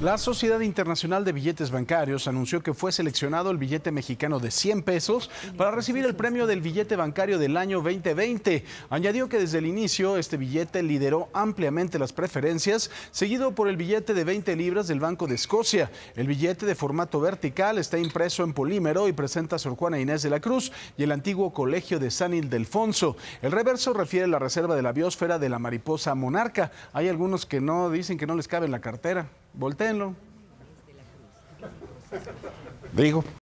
La Sociedad Internacional de Billetes Bancarios anunció que fue seleccionado el billete mexicano de 100 pesos para recibir el premio del billete bancario del año 2020. Añadió que desde el inicio este billete lideró ampliamente las preferencias, seguido por el billete de 20 libras del Banco de Escocia. El billete de formato vertical está impreso en polímero y presenta a Sor Juana e Inés de la Cruz y el antiguo colegio de San Ildefonso. El reverso refiere a la reserva de la biosfera de la mariposa monarca. Hay algunos que no dicen que no les cabe en la cartera. Voltenlo. Digo.